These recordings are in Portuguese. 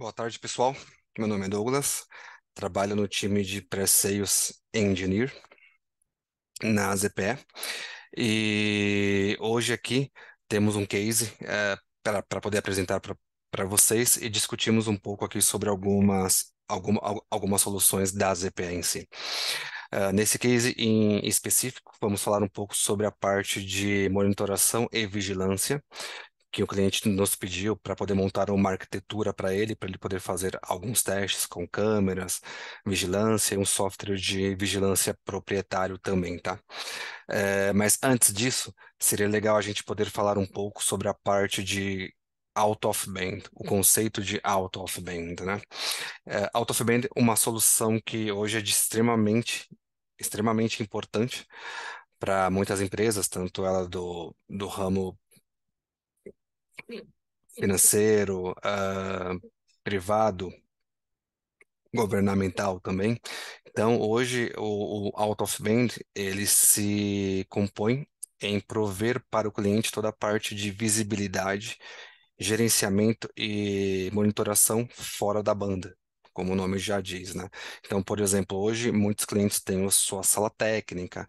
Boa tarde, pessoal. Meu nome é Douglas, trabalho no time de Pre-Sales Engineer na ZPE e hoje aqui temos um case é, para poder apresentar para vocês e discutimos um pouco aqui sobre algumas, algumas soluções da ZPE em si. Uh, nesse case em específico, vamos falar um pouco sobre a parte de monitoração e vigilância que o cliente nos pediu para poder montar uma arquitetura para ele, para ele poder fazer alguns testes com câmeras, vigilância e um software de vigilância proprietário também, tá? É, mas antes disso, seria legal a gente poder falar um pouco sobre a parte de out of band, o conceito de out of band, né? É, out of band é uma solução que hoje é de extremamente, extremamente importante para muitas empresas, tanto ela do, do ramo financeiro, uh, privado, governamental também. Então, hoje, o, o Out of Band, ele se compõe em prover para o cliente toda a parte de visibilidade, gerenciamento e monitoração fora da banda como o nome já diz, né? Então, por exemplo, hoje muitos clientes têm a sua sala técnica,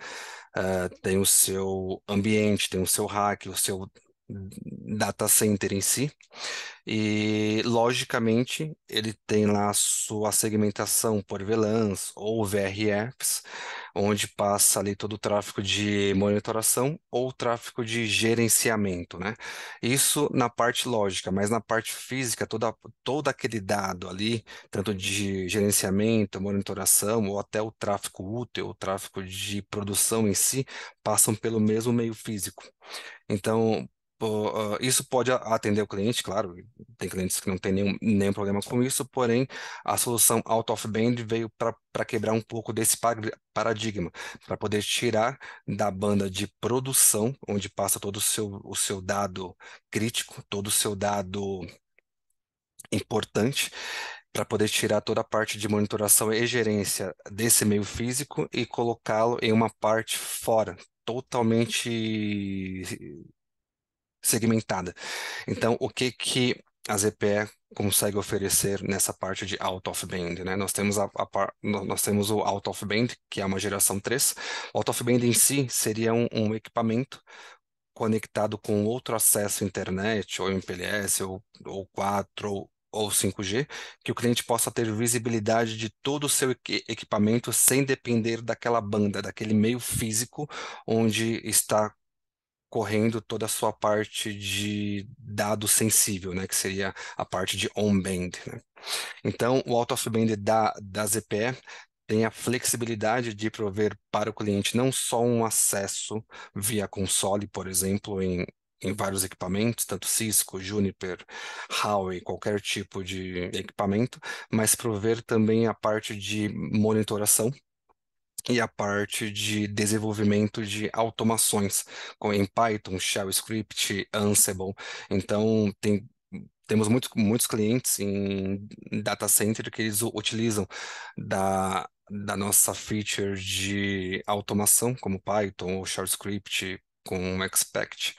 uh, ah, tem o seu ambiente, tem o seu rack, o seu data center em si. E, logicamente, ele tem lá sua segmentação por VLANs ou VRFs onde passa ali todo o tráfego de monitoração ou tráfego de gerenciamento, né? Isso na parte lógica, mas na parte física, toda, todo aquele dado ali, tanto de gerenciamento, monitoração ou até o tráfego útil, o tráfego de produção em si, passam pelo mesmo meio físico. Então, Tipo, ah, isso pode atender o cliente, claro, tem clientes que não tem nenhum, nenhum problema com isso, porém a solução out of band veio para quebrar um pouco desse paradigma, para poder tirar da banda de produção, onde passa todo o seu, o seu dado crítico, todo o seu dado importante, para poder tirar toda a parte de monitoração e gerência desse meio físico e colocá-lo em uma parte fora, totalmente segmentada. Então, o que que a ZPE consegue oferecer nessa parte de out of band, né? Nós temos a, a, nós temos o out of band, que é uma geração 3. O out of band em si seria um, um equipamento conectado com outro acesso à internet, ou MPLS, ou, ou 4, ou, ou 5G, que o cliente possa ter visibilidade de todo o seu equipamento sem depender daquela banda, daquele meio físico onde está correndo toda a sua parte de dado sensível, né, que seria a parte de on-band. Né? Então, o out da, da ZPE tem a flexibilidade de prover para o cliente não só um acesso via console, por exemplo, em, em vários equipamentos, tanto Cisco, Juniper, Huawei, qualquer tipo de equipamento, mas prover também a parte de monitoração e a parte de desenvolvimento de automações, em Python, Shell Script, Ansible. Então, tem temos muito, muitos clientes em data center que eles utilizam da, da nossa feature de automação, como Python ou Shell Script com Expect,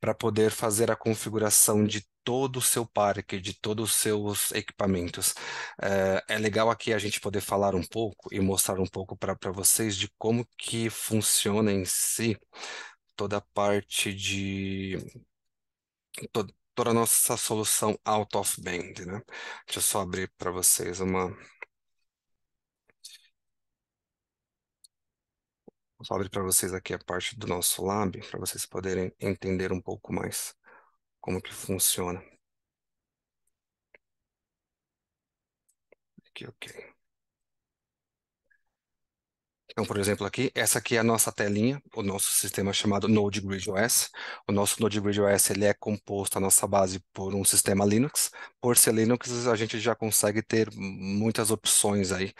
para poder fazer a configuração de todo o seu parque, de todos os seus equipamentos. É, é legal aqui a gente poder falar um pouco e mostrar um pouco para vocês de como que funciona em si toda a parte de... Toda, toda a nossa solução out of band, né? Deixa eu só abrir para vocês uma... Vou abrir para vocês aqui a parte do nosso lab, para vocês poderem entender um pouco mais como que funciona. Aqui, ok. Então, por exemplo, aqui, essa aqui é a nossa telinha, o nosso sistema chamado Node-Grid OS. O nosso Node-Grid OS ele é composto, a nossa base, por um sistema Linux. Por ser Linux, a gente já consegue ter muitas opções aí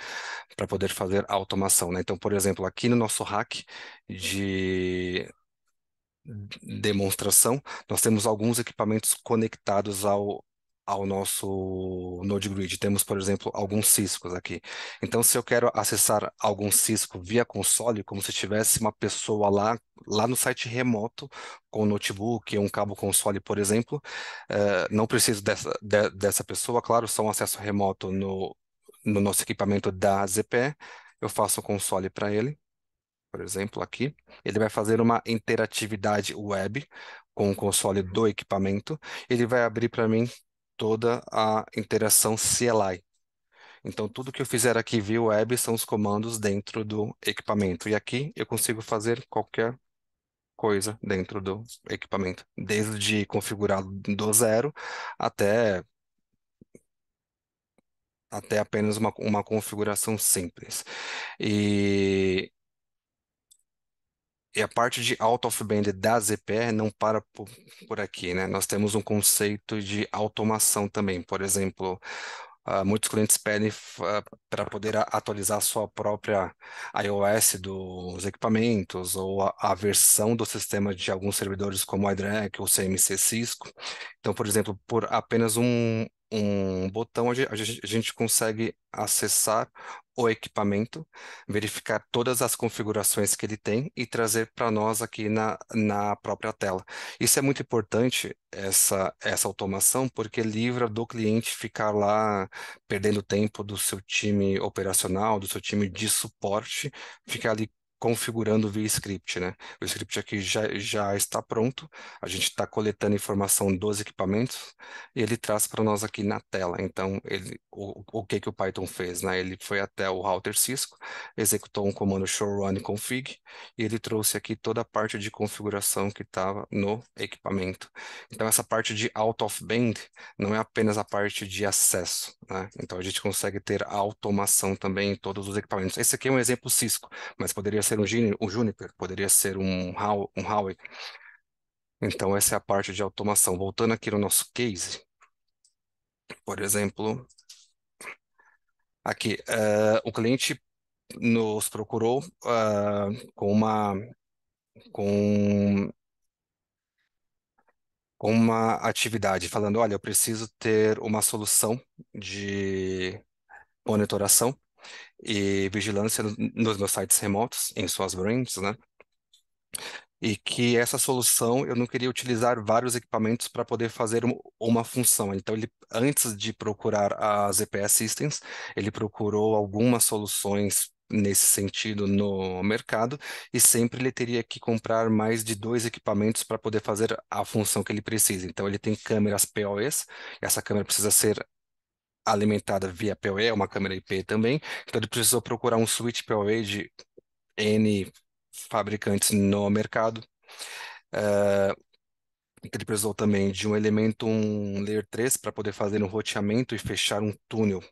para poder fazer automação. Né? Então, por exemplo, aqui no nosso hack de demonstração, nós temos alguns equipamentos conectados ao ao nosso Node Grid. Temos, por exemplo, alguns Ciscos aqui. Então, se eu quero acessar algum Cisco via console, como se tivesse uma pessoa lá, lá no site remoto, com um notebook, um cabo console, por exemplo, uh, não preciso dessa, de, dessa pessoa, claro, só um acesso remoto no, no nosso equipamento da ZPE. Eu faço o um console para ele, por exemplo, aqui. Ele vai fazer uma interatividade web com o console do equipamento. Ele vai abrir para mim toda a interação CLI. Então, tudo que eu fizer aqui via web são os comandos dentro do equipamento. E aqui eu consigo fazer qualquer coisa dentro do equipamento, desde configurar do zero até até apenas uma, uma configuração simples. E e a parte de out of band da ZPR não para por, aqui, né? Nós temos um conceito de automação também. Por exemplo, uh, muitos clientes pedem ah, para poder atualizar a sua própria iOS dos equipamentos ou a, a versão do sistema de alguns servidores como o iDRAC ou CMC Cisco. Então, por exemplo, por apenas um, um botão onde a gente consegue acessar o equipamento, verificar todas as configurações que ele tem e trazer para nós aqui na, na própria tela. Isso é muito importante, essa, essa automação, porque livra do cliente ficar lá perdendo tempo do seu time operacional, do seu time de suporte, ficar ali configurando via script, né? O script aqui já, já está pronto, a gente está coletando informação dos equipamentos e ele traz para nós aqui na tela. Então, ele, o, o que, que o Python fez, né? Ele foi até o router Cisco, executou um comando showrun config e ele trouxe aqui toda a parte de configuração que estava no equipamento. Então, essa parte de out of band não é apenas a parte de acesso, né? Então, a gente consegue ter automação também em todos os equipamentos. Esse aqui é um exemplo Cisco, mas poderia ser um, Juniper, poderia ser um, How, um Então, essa é a parte de automação. Voltando aqui no nosso case, por exemplo, aqui, uh, o cliente nos procurou uh, com uma com uma atividade falando, olha, eu preciso ter uma solução de monitoração e vigilância nos meus sites remotos, em suas branches, né? E que essa solução eu não queria utilizar vários equipamentos para poder fazer uma função. Então, ele, antes de procurar a ZPS Systems, ele procurou algumas soluções nesse sentido no mercado e sempre ele teria que comprar mais de dois equipamentos para poder fazer a função que ele precisa. Então ele tem câmeras POS, essa câmera precisa ser alimentada via PoE, uma câmera IP também. Então ele precisou procurar um switch PoE de N fabricantes no mercado. Uh, ele precisou também de um elemento, um layer 3, para poder fazer um roteamento e fechar um túnel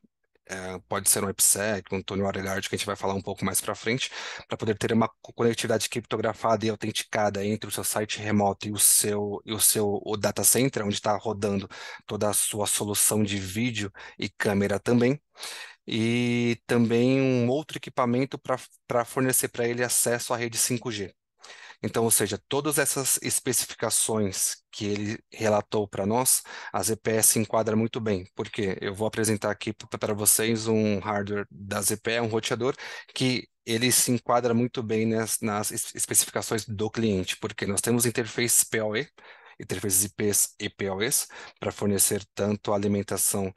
é, pode ser um IPsec, um Tony Arelhard, que a gente vai falar um pouco mais para frente, para poder ter uma conectividade criptografada e autenticada entre o seu site remoto e o seu, e o seu o data center, onde está rodando toda a sua solução de vídeo e câmera também. E também um outro equipamento para fornecer para ele acesso à rede 5G. Então, ou seja, todas essas especificações que ele relatou para nós, a ZPE se enquadra muito bem, porque eu vou apresentar aqui para vocês um hardware da ZPE, um roteador, que ele se enquadra muito bem nas, nas especificações do cliente, porque nós temos interfaces PoE, interfaces IPs e PoEs para fornecer tanto alimentação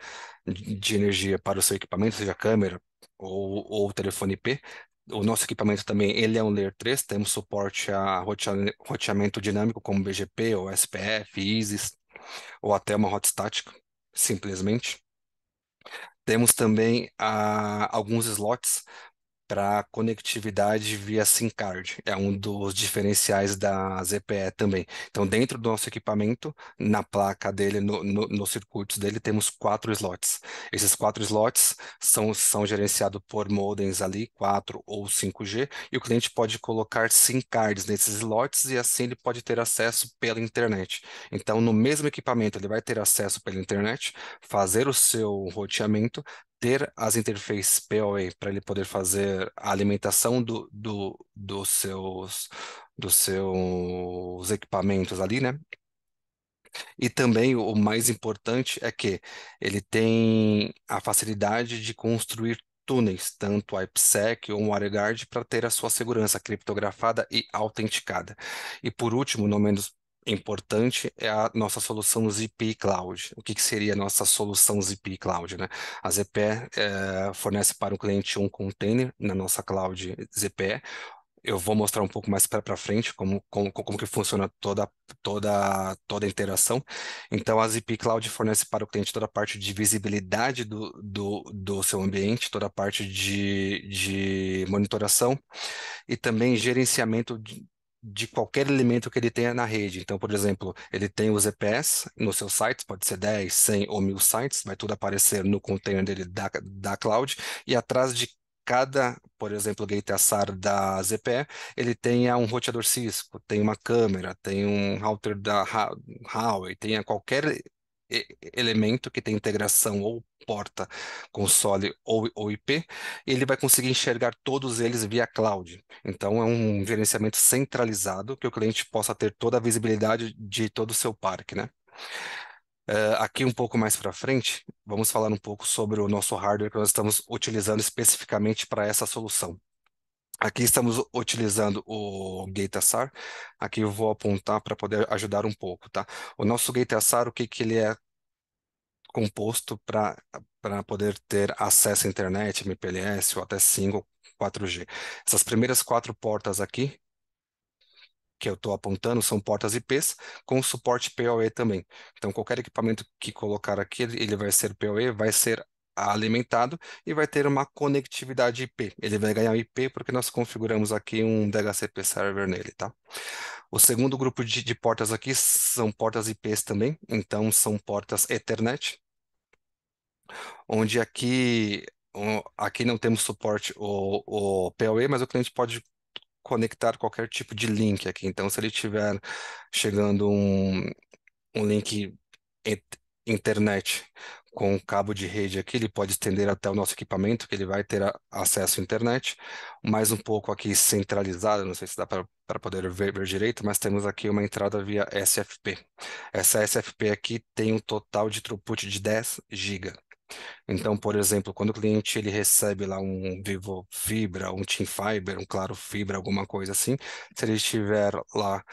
de energia para o seu equipamento, seja câmera ou, ou telefone IP, o nosso equipamento também ele é um Layer 3, temos suporte a roteamento dinâmico como BGP, ou SPF, ISIS, ou até uma rota estática, simplesmente. Temos também ah, alguns slots para conectividade via SIM card. É um dos diferenciais da ZPE também. Então, dentro do nosso equipamento, na placa dele, no, no, nos circuitos dele, temos quatro slots. Esses quatro slots são, são gerenciados por modems ali, 4 ou 5G, e o cliente pode colocar SIM cards nesses slots e assim ele pode ter acesso pela internet. Então, no mesmo equipamento, ele vai ter acesso pela internet, fazer o seu roteamento, ter as interfaces POA para ele poder fazer a alimentação do, do, dos, seus, dos seus equipamentos ali, né? E também o mais importante é que ele tem a facilidade de construir túneis, tanto IPsec ou WireGuard, para ter a sua segurança criptografada e autenticada. E por último, não menos importante é a nossa solução ZP Cloud. O que, que seria a nossa solução ZP Cloud? Né? A ZP é, eh, fornece para o cliente um container na nossa cloud ZP. Eu vou mostrar um pouco mais para frente como, como, como que funciona toda, toda, toda a interação. Então, a ZP Cloud fornece para o cliente toda a parte de visibilidade do, do, do seu ambiente, toda a parte de, de monitoração e também gerenciamento de, de qualquer elemento que ele tenha na rede. Então, por exemplo, ele tem os EPS no seu site, pode ser 10, 100 ou 1000 sites, vai tudo aparecer no container dele da, da cloud, e atrás de cada, por exemplo, gate SAR da ZPE, ele tenha um roteador Cisco, tem uma câmera, tem um router da Huawei, tenha qualquer elemento que tem integração ou porta, console ou, ou IP, ele vai conseguir enxergar todos eles via cloud. Então, é um gerenciamento centralizado que o cliente possa ter toda a visibilidade de todo o seu parque, né? Uh, aqui um pouco mais para frente, vamos falar um pouco sobre o nosso hardware que nós estamos utilizando especificamente para essa solução. Aqui estamos utilizando o GateSAR. Aqui eu vou apontar para poder ajudar um pouco, tá? O nosso GateSAR, o que, que ele é composto para poder ter acesso à internet, MPLS ou até 5 4G. Essas primeiras quatro portas aqui, que eu estou apontando, são portas IPs com suporte PoE também. Então, qualquer equipamento que colocar aqui, ele vai ser PoE, vai ser alimentado e vai ter uma conectividade IP. Ele vai ganhar IP porque nós configuramos aqui um DHCP server nele, tá? O segundo grupo de, de portas aqui são portas IPs também, então são portas Ethernet, onde aqui, aqui não temos suporte o, o PoE, mas o cliente pode conectar qualquer tipo de link aqui. Então, se ele tiver chegando um, um link internet com um cabo de rede aqui, ele pode estender até o nosso equipamento, que ele vai ter acesso à internet, mais um pouco aqui centralizado, não sei se dá para poder ver, ver, direito, mas temos aqui uma entrada via SFP. Essa SFP aqui tem um total de throughput de 10 GB. Então, por exemplo, quando o cliente ele recebe lá um Vivo Fibra, um Team Fiber, um Claro Fibra, alguma coisa assim, se ele estiver lá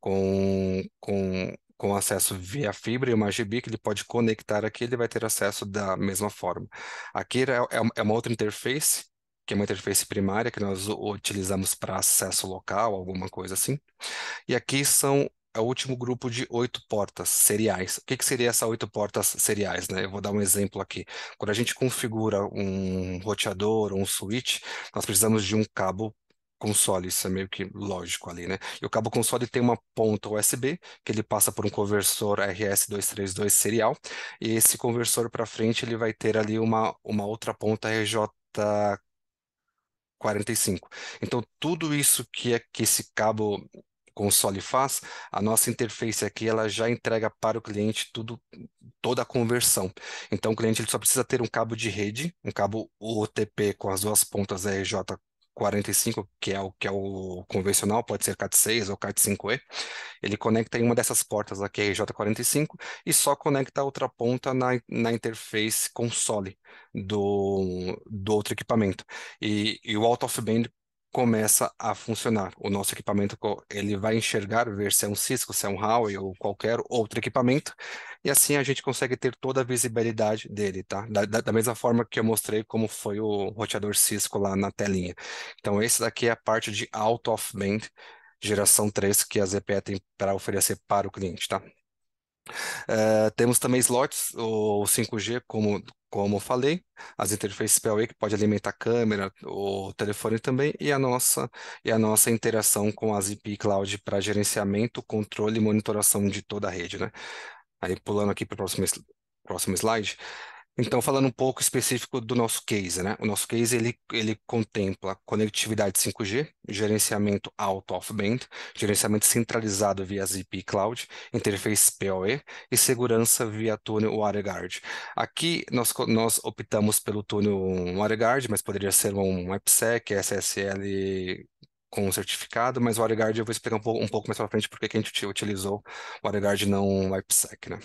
com, com com acesso via fibra e uma GB que ele pode conectar aqui, ele vai ter acesso da mesma forma. Aqui é, é, é uma outra interface, que é uma interface primária que nós utilizamos para acesso local, alguma coisa assim. E aqui são é o último grupo de oito portas seriais. O que, que seria essas oito portas seriais? Né? Eu vou dar um exemplo aqui. Quando a gente configura um roteador ou um switch, nós precisamos de um cabo console, isso é meio que lógico ali, né? E o cabo console tem uma ponta USB que ele passa por um conversor RS232 serial, e esse conversor para frente ele vai ter ali uma, uma outra ponta RJ 45. Então, tudo isso que é que esse cabo console faz, a nossa interface aqui ela já entrega para o cliente tudo, toda a conversão. Então o cliente ele só precisa ter um cabo de rede, um cabo UTP com as duas pontas RJ 45, que é o que é o convencional, pode ser CAT6 ou CAT5E, ele conecta em uma dessas portas aqui RJ45 e só conecta a outra ponta na, na interface console do, do outro equipamento. E, e o out of band começa a funcionar. O nosso equipamento ele vai enxergar, ver se é um Cisco, se é um Huawei ou qualquer outro equipamento, e assim a gente consegue ter toda a visibilidade dele, tá? Da, da, da mesma forma que eu mostrei como foi o roteador Cisco lá na telinha. Então, esse daqui é a parte de out-of-band geração 3 que a ZPE tem para oferecer para o cliente, tá? Uh, temos também slots, ou 5G, como, como falei, as interfaces PLA que pode alimentar a câmera, o telefone também, e a nossa, e a nossa interação com a ZP Cloud para gerenciamento, controle e monitoração de toda a rede. Né? Aí pulando aqui para o próximo, próximo slide. Então, falando um pouco específico do nosso case, né? O nosso case ele, ele contempla conectividade 5G, gerenciamento out of band, gerenciamento centralizado via ZP Cloud, interface PoE e segurança via túnel WireGuard. Aqui nós, nós optamos pelo túnel WireGuard, mas poderia ser um AppSec, SSL com certificado, mas o WireGuard eu vou explicar um pouco, um pouco mais para frente porque que a gente utilizou o WireGuard não o AppSec, né?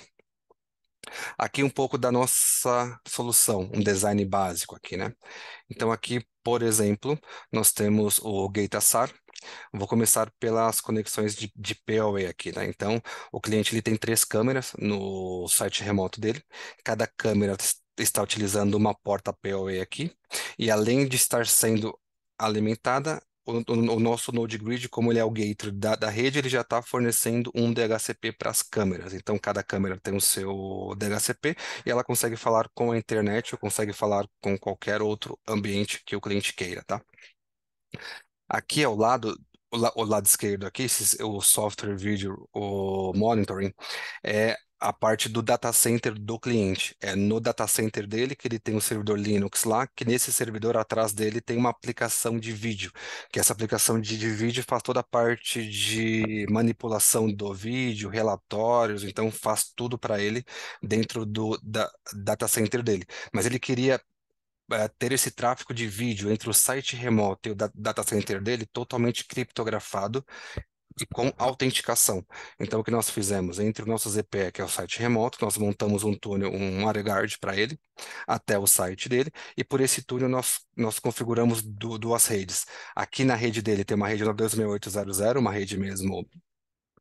Aqui um pouco da nossa solução, um design básico aqui, né? Então aqui, por exemplo, nós temos o GateAssar. Vou começar pelas conexões de, de POE aqui, né? Então, o cliente ele tem três câmeras no site remoto dele. Cada câmera está utilizando uma porta POE aqui. E além de estar sendo alimentada, o, o, nosso Node Grid, como ele é o gateway da, da rede, ele já está fornecendo um DHCP para as câmeras. Então, cada câmera tem o seu DHCP e ela consegue falar com a internet ou consegue falar com qualquer outro ambiente que o cliente queira, tá? Aqui ao lado, o, la, o lado esquerdo aqui, o software vídeo o monitoring, é a parte do data center do cliente. É no data center dele que ele tem um servidor Linux lá, que nesse servidor atrás dele tem uma aplicação de vídeo, que essa aplicação de, de vídeo faz toda a parte de manipulação do vídeo, relatórios, então faz tudo para ele dentro do da, data center dele. Mas ele queria é, ter esse tráfego de vídeo entre o site remoto e o data center dele totalmente criptografado e com autenticação. Então, o que nós fizemos entre o nosso ZPE, que é o site remoto, nós montamos um túnel, um AreGuard para ele, até o site dele, e por esse túnel nós, nós configuramos du duas redes. Aqui na rede dele tem uma rede 926800, uma rede mesmo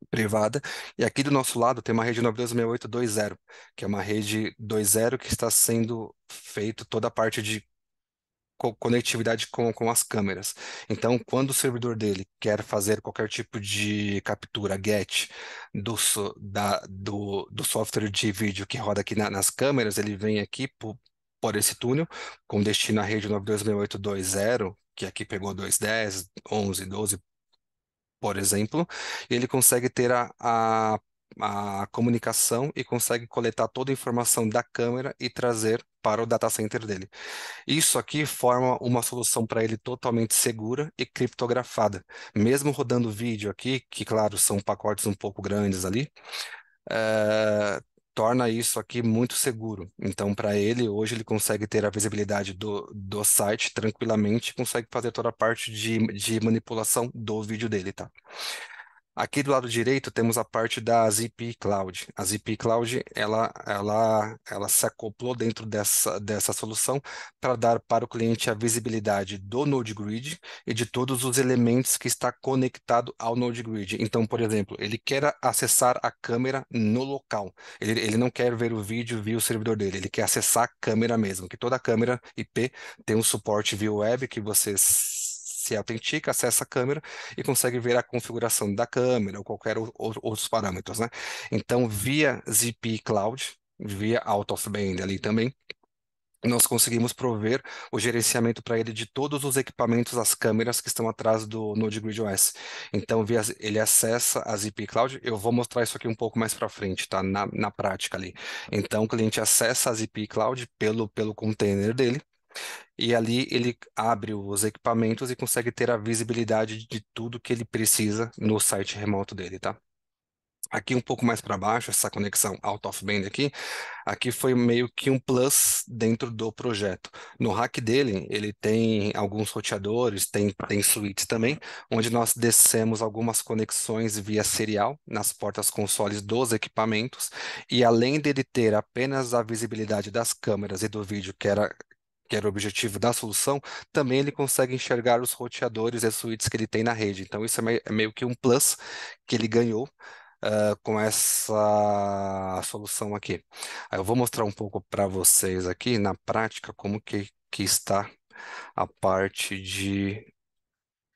privada, e aqui do nosso lado tem uma rede 926820, que é uma rede 2.0 que está sendo feito toda a parte de co conectividade com, com as câmeras. Então, quando o servidor dele quer fazer qualquer tipo de captura GET do, so, da, do, do software de vídeo que roda aqui na, nas câmeras, ele vem aqui por, por esse túnel com destino à rede 926820, que aqui pegou 210, 11, 12, por exemplo, ele consegue ter a, a a comunicação e consegue coletar toda a informação da câmera e trazer para o data center dele. Isso aqui forma uma solução para ele totalmente segura e criptografada. Mesmo rodando vídeo aqui, que claro, são pacotes um pouco grandes ali, é, torna isso aqui muito seguro. Então, para ele, hoje ele consegue ter a visibilidade do, do site tranquilamente, consegue fazer toda a parte de, de manipulação do vídeo dele, tá? Aqui do lado direito temos a parte da ZP Cloud. A ZP Cloud ela, ela, ela se acoplou dentro dessa, dessa solução para dar para o cliente a visibilidade do Node Grid e de todos os elementos que está conectado ao Node Grid. Então, por exemplo, ele quer acessar a câmera no local. Ele, ele não quer ver o vídeo via o servidor dele, ele quer acessar a câmera mesmo, que toda câmera IP tem um suporte via web que vocês se autentica, acessa a câmera e consegue ver a configuração da câmera ou qualquer outros parâmetros, né? Então, via ZP Cloud, via out of band ali também, nós conseguimos prover o gerenciamento para ele de todos os equipamentos, as câmeras que estão atrás do Node Grid OS. Então, via, ele acessa a ZP Cloud. Eu vou mostrar isso aqui um pouco mais para frente, tá? Na, na prática ali. Então, o cliente acessa a ZP Cloud pelo, pelo container dele e ali ele abre os equipamentos e consegue ter a visibilidade de tudo que ele precisa no site remoto dele, tá? Aqui um pouco mais para baixo, essa conexão out of band aqui, aqui foi meio que um plus dentro do projeto. No hack dele, ele tem alguns roteadores, tem, tem suítes também, onde nós descemos algumas conexões via serial nas portas consoles dos equipamentos, e além dele ter apenas a visibilidade das câmeras e do vídeo, que era que era o objetivo da solução, também ele consegue enxergar os roteadores e as suítes que ele tem na rede. Então, isso é, é meio que um plus que ele ganhou Uh, com essa solução aqui. Eu vou mostrar um pouco para vocês aqui na prática como que, que está a parte de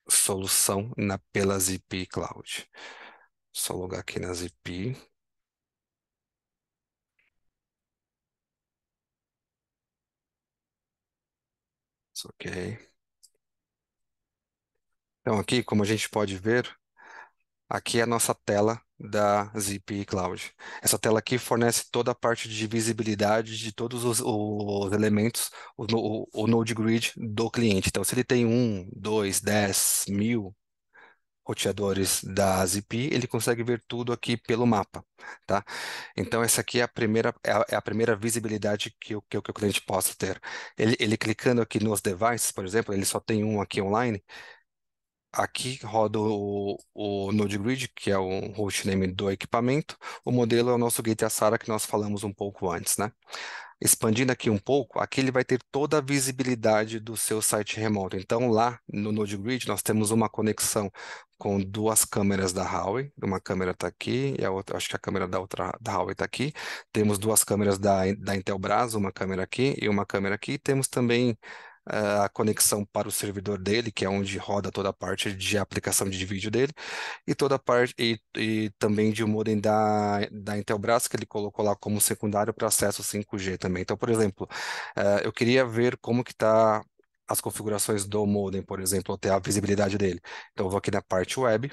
solução na, pela ZP Cloud. Só logar aqui na ZP. Ok. Então, aqui, como a gente pode ver, aqui é a nossa tela da ZP Cloud. Essa tela aqui fornece toda a parte de visibilidade de todos os, os elementos, o, o, o Node Grid do cliente. Então, se ele tem um, dois, dez, mil, roteadores da ZP, ele consegue ver tudo aqui pelo mapa, tá? Então, essa aqui é a primeira, é a, é a primeira visibilidade que o, que, que, o cliente possa ter. Ele, ele clicando aqui nos devices, por exemplo, ele só tem um aqui online, aqui roda o, o Grid, que é o hostname do equipamento, o modelo é o nosso Gate Asara que nós falamos um pouco antes, né? expandindo aqui um pouco, aqui ele vai ter toda a visibilidade do seu site remoto. Então, lá no Node Grid, nós temos uma conexão com duas câmeras da Huawei, uma câmera está aqui e a outra, acho que a câmera da outra da Huawei está aqui. Temos duas câmeras da, da Intelbras, uma câmera aqui e uma câmera aqui. Temos também uh, a conexão para o servidor dele, que é onde roda toda a parte de aplicação de vídeo dele e toda a parte e, e também de um modem da da Intelbras que ele colocou lá como secundário para acesso 5G também. Então, por exemplo, uh, eu queria ver como que está as configurações do modem, por exemplo, até a visibilidade dele. Então, eu vou aqui na parte web.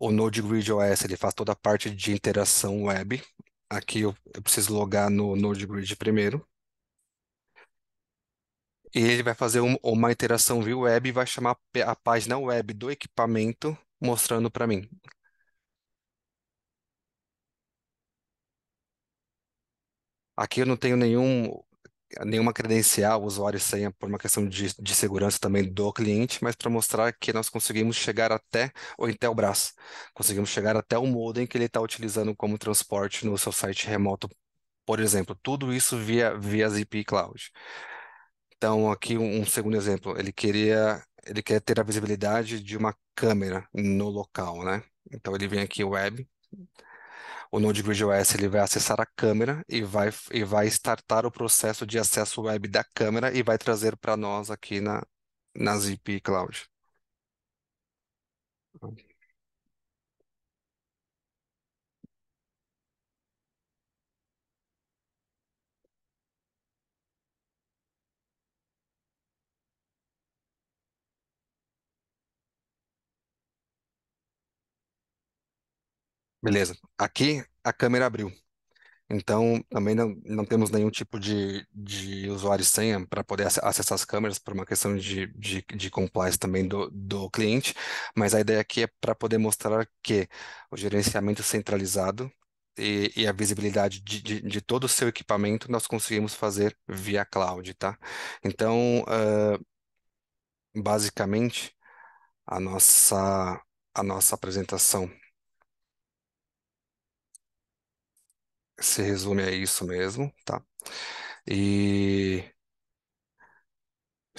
O Node-Grid OS ele faz toda a parte de interação web. Aqui eu, eu preciso logar no Node-Grid primeiro. E ele vai fazer um, uma interação via web e vai chamar a página web do equipamento mostrando para mim. Aqui eu não tenho nenhum nenhuma credencial, usuário e senha por uma questão de, de segurança também do cliente, mas para mostrar que nós conseguimos chegar até ou o conseguimos chegar até o modem que ele está utilizando como transporte no seu site remoto, por exemplo. Tudo isso via via ZP Cloud. Então aqui um, um segundo exemplo, ele queria ele quer ter a visibilidade de uma câmera no local, né? Então ele vem aqui web o Node Grid OS ele vai acessar a câmera e vai, e vai startar o processo de acesso web da câmera e vai trazer para nós aqui na, na ZP Cloud. Beleza. Aqui a câmera abriu. Então, também não, não temos nenhum tipo de, de usuário e senha para poder acessar as câmeras por uma questão de, de, de compliance também do, do cliente, mas a ideia aqui é para poder mostrar que o gerenciamento centralizado e, e, a visibilidade de, de, de, todo o seu equipamento nós conseguimos fazer via cloud, tá? Então, uh, basicamente, a nossa, a nossa apresentação se resume a isso mesmo, tá? E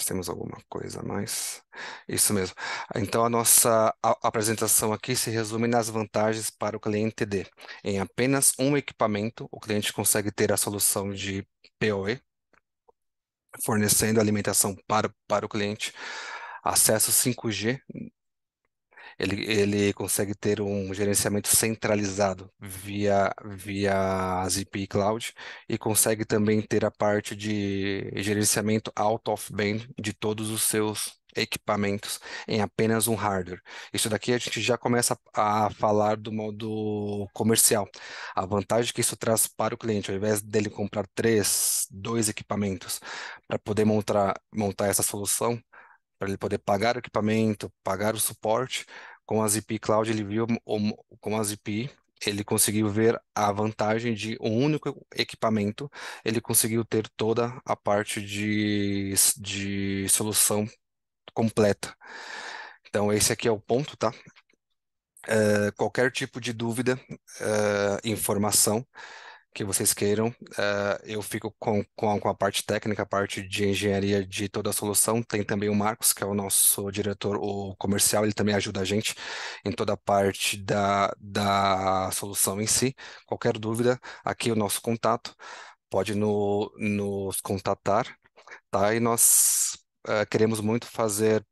temos alguma coisa a mais? Isso mesmo. Então, a nossa apresentação aqui se resume nas vantagens para o cliente D. Em apenas um equipamento, o cliente consegue ter a solução de PoE, fornecendo alimentação para, para o cliente, acesso 5G ele, ele consegue ter um gerenciamento centralizado via, via as Cloud e consegue também ter a parte de gerenciamento out of band de todos os seus equipamentos em apenas um hardware. Isso daqui a gente já começa a falar do modo comercial. A vantagem que isso traz para o cliente, ao invés dele comprar três, dois equipamentos para poder montar, montar essa solução, para ele poder pagar o equipamento, pagar o suporte, com a ZP Cloud ele viu com a ZP ele conseguiu ver a vantagem de um único equipamento, ele conseguiu ter toda a parte de, de solução completa. Então, esse aqui é o ponto, tá? Uh, qualquer tipo de dúvida, uh, informação, que vocês queiram. Uh, eu fico com, com, com, a parte técnica, a parte de engenharia de toda a solução. Tem também o Marcos, que é o nosso diretor o comercial, ele também ajuda a gente em toda a parte da, da solução em si. Qualquer dúvida, aqui é o nosso contato, pode no, nos contatar, tá? E nós uh, queremos muito fazer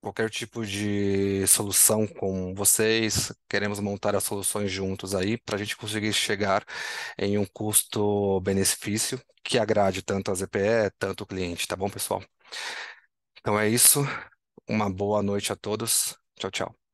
qualquer tipo de solução com vocês. Queremos montar as soluções juntos aí para a gente conseguir chegar em um custo-benefício que agrade tanto a ZPE, tanto o cliente, tá bom, pessoal? Então é isso. Uma boa noite a todos. Tchau, tchau.